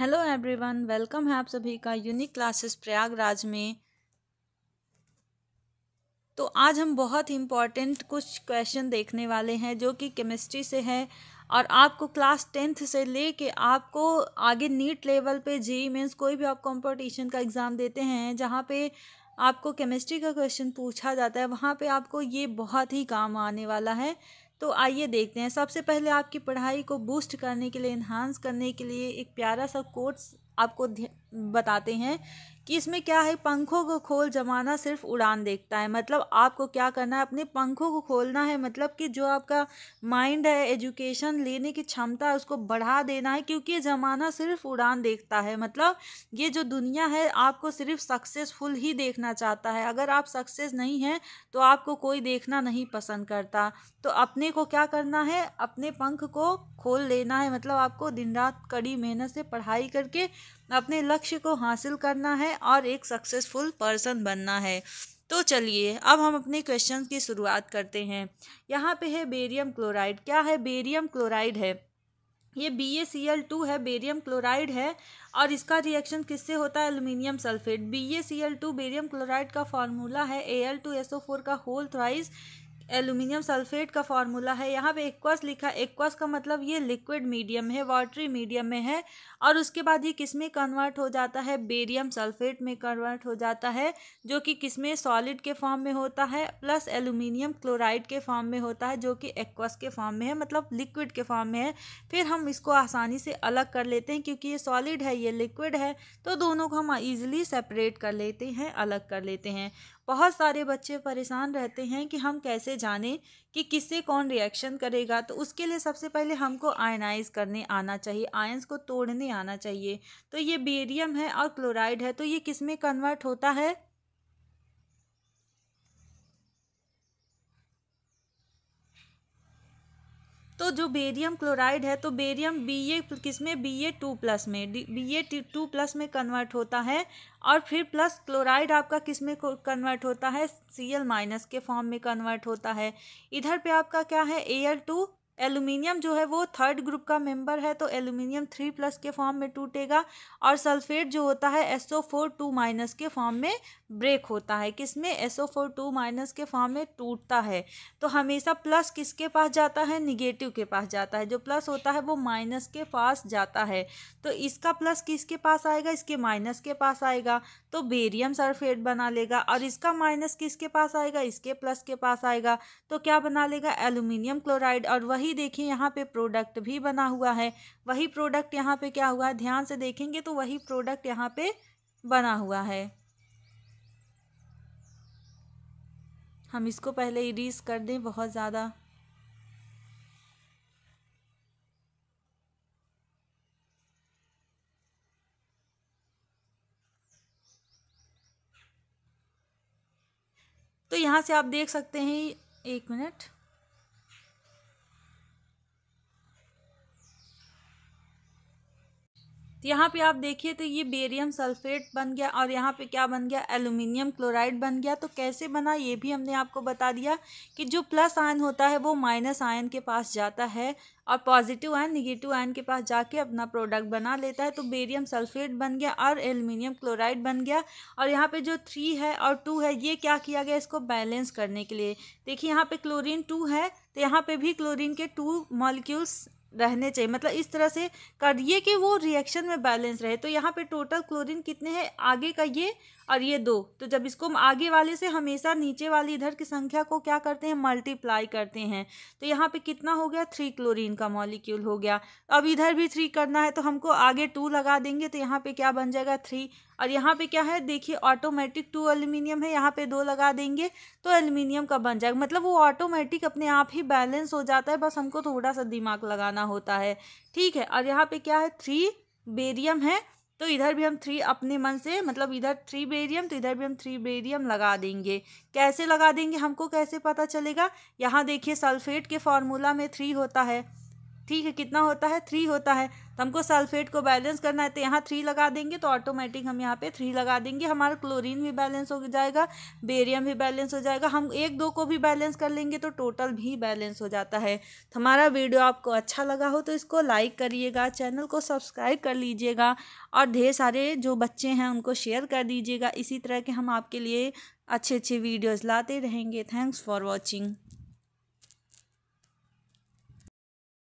hello everyone welcome है आप सभी का यूनिक क्लासेस प्रयागराज में तो आज हम बहुत इम्पॉर्टेंट कुछ क्वेश्चन देखने वाले हैं जो कि केमिस्ट्री से है और आपको क्लास टेंथ से ले कर आपको आगे नीट लेवल पे जी मीन्स e कोई भी आप कंपटीशन का एग्ज़ाम देते हैं जहाँ पे आपको केमिस्ट्री का क्वेश्चन पूछा जाता है वहाँ पे आपको ये बहुत ही काम आने वाला है तो आइए देखते हैं सबसे पहले आपकी पढ़ाई को बूस्ट करने के लिए इन्हांस करने के लिए एक प्यारा सा कोर्स आपको बताते हैं कि इसमें क्या है पंखों को खोल जमाना सिर्फ उड़ान देखता है मतलब आपको क्या करना है अपने पंखों को खोलना है मतलब कि जो आपका माइंड है एजुकेशन लेने की क्षमता है उसको बढ़ा देना है क्योंकि ये ज़माना सिर्फ उड़ान देखता है मतलब ये जो दुनिया है आपको सिर्फ सक्सेसफुल ही देखना चाहता है अगर आप सक्सेस नहीं हैं तो आपको कोई देखना नहीं पसंद करता तो अपने को क्या करना है अपने पंख को खोल लेना है मतलब आपको दिन रात कड़ी मेहनत से पढ़ाई करके अपने लक्ष्य लक्ष्य को हासिल करना है और एक सक्सेसफुल पर्सन बनना है तो चलिए अब हम अपने क्वेश्चन की शुरुआत करते हैं यहाँ पे है बेरियम क्लोराइड क्या है बेरियम क्लोराइड है ये B A C L two है बेरियम क्लोराइड है और इसका रिएक्शन किससे होता है aluminium sulphate B A C L two barium chloride का फॉर्मूला है A L two S O four का होल थ्राइज एल्यूमिनियम सल्फेट का फॉर्मूला है यहाँ पे एक्वस लिखा है एक्वास का मतलब ये लिक्विड मीडियम है वाटरी मीडियम में है और उसके बाद ये किस में कन्वर्ट हो जाता है बेरियम सल्फेट में कन्वर्ट हो जाता है जो कि किस में सॉलिड के फॉर्म में होता है प्लस एल्यूमिनियम क्लोराइड के फॉर्म में होता है जो कि एक्वस के फॉर्म में है मतलब लिक्विड के फॉर्म में है फिर हम इसको आसानी से अलग कर लेते हैं क्योंकि ये सॉलिड है ये लिक्विड है तो दोनों को हम ईजिली सेपरेट कर लेते हैं अलग कर लेते हैं बहुत सारे बच्चे परेशान रहते हैं कि हम कैसे जाने कि किससे कौन रिएक्शन करेगा तो उसके लिए सबसे पहले हमको आयनाइज करने आना चाहिए आयंस को तोड़ने आना चाहिए तो ये बेरियम है और क्लोराइड है तो ये किस में कन्वर्ट होता है जो बेरियम क्लोराइड है तो बेरियम बी ए किस में बी ए टू प्लस में बी ए टू प्लस में कन्वर्ट होता है और फिर प्लस क्लोराइड आपका किस में कन्वर्ट होता है सी एल माइनस के फॉर्म में कन्वर्ट होता है इधर पे आपका क्या है ए एल टू एल्यूमिनियम जो है वो थर्ड ग्रुप का मेंबर है तो एल्यूमिनियम थ्री प्लस के फॉर्म में टूटेगा और सल्फेट जो होता है एसओ फोर टू माइनस के फॉर्म में ब्रेक होता है किसमें एसओ फोर टू माइनस के फॉर्म में टूटता है तो हमेशा प्लस किसके पास जाता है निगेटिव के पास जाता है जो प्लस होता है वो माइनस के पास जाता है तो इसका प्लस किसके पास आएगा इसके माइनस के पास आएगा तो बेरियम सल्फेट बना लेगा और इसका माइनस किसके पास आएगा इसके प्लस के पास आएगा तो क्या बना लेगा एल्यूमिनियम क्लोराइड और वही वही देखिए यहाँ पे प्रोडक्ट भी बना हुआ है वही प्रोडक्ट यहाँ पे क्या हुआ है ध्यान से देखेंगे तो वही प्रोडक्ट यहाँ पे बना हुआ है हम इसको पहले इरीज कर दें बहुत ज़्यादा तो यहाँ से आप देख सकते हैं एक मिनट तो यहाँ पे आप देखिए तो ये बेरियम सल्फेट बन गया और यहाँ पे क्या बन गया एलुमिनियम क्लोराइड बन गया तो कैसे बना ये भी हमने आपको बता दिया कि जो प्लस आयन होता है वो माइनस आयन के पास जाता है और पॉजिटिव आयन निगेटिव आयन के पास जाके अपना प्रोडक्ट बना लेता है तो बेरियम सल्फेट बन गया और एलुमिनियम क्लोराइड बन गया और यहाँ पे जो थ्री है और टू है ये क्या किया गया इसको बैलेंस करने के लिए देखिए यहाँ पे क्लोरीन टू है तो यहाँ पे भी क्लोरीन के टू मॉलिक्यूल्स रहने चाहिए मतलब इस तरह से करिए कि वो रिएक्शन में बैलेंस रहे तो यहाँ पे टोटल क्लोरीन कितने हैं आगे का ये और ये दो तो जब इसको हम आगे वाले से हमेशा नीचे वाली इधर की संख्या को क्या करते हैं मल्टीप्लाई करते हैं तो यहाँ पे कितना हो गया थ्री क्लोरीन का मॉलिक्यूल हो गया अब इधर भी थ्री करना है तो हमको आगे टू लगा देंगे तो यहाँ पे क्या बन जाएगा थ्री और यहाँ पे क्या है देखिए ऑटोमेटिक टू एल्यूमिनियम है यहाँ पे दो लगा देंगे तो एल्यूमिनियम का बन जाएगा मतलब वो ऑटोमेटिक अपने आप ही बैलेंस हो जाता है बस हमको थोड़ा सा दिमाग लगाना होता है ठीक है और यहाँ पे क्या है थ्री बेरियम है तो इधर भी हम थ्री अपने मन से मतलब इधर थ्री बेरियम तो इधर भी हम थ्री बेरियम लगा देंगे कैसे लगा देंगे हमको कैसे पता चलेगा यहाँ देखिए सल्फेट के फॉर्मूला में थ्री होता है ठीक है कितना होता है थ्री होता है तो हमको सल्फेट को बैलेंस करना है तो यहाँ थ्री लगा देंगे तो ऑटोमेटिक हम यहाँ पे थ्री लगा देंगे हमारा क्लोरीन भी बैलेंस हो जाएगा बेरियम भी बैलेंस हो जाएगा हम एक दो को भी बैलेंस कर लेंगे तो टोटल भी बैलेंस हो जाता है तो हमारा वीडियो आपको अच्छा लगा हो तो इसको लाइक करिएगा चैनल को सब्सक्राइब कर लीजिएगा और ढेर सारे जो बच्चे हैं उनको शेयर कर दीजिएगा इसी तरह के हम आपके लिए अच्छे अच्छे वीडियोज़ लाते रहेंगे थैंक्स फॉर वॉचिंग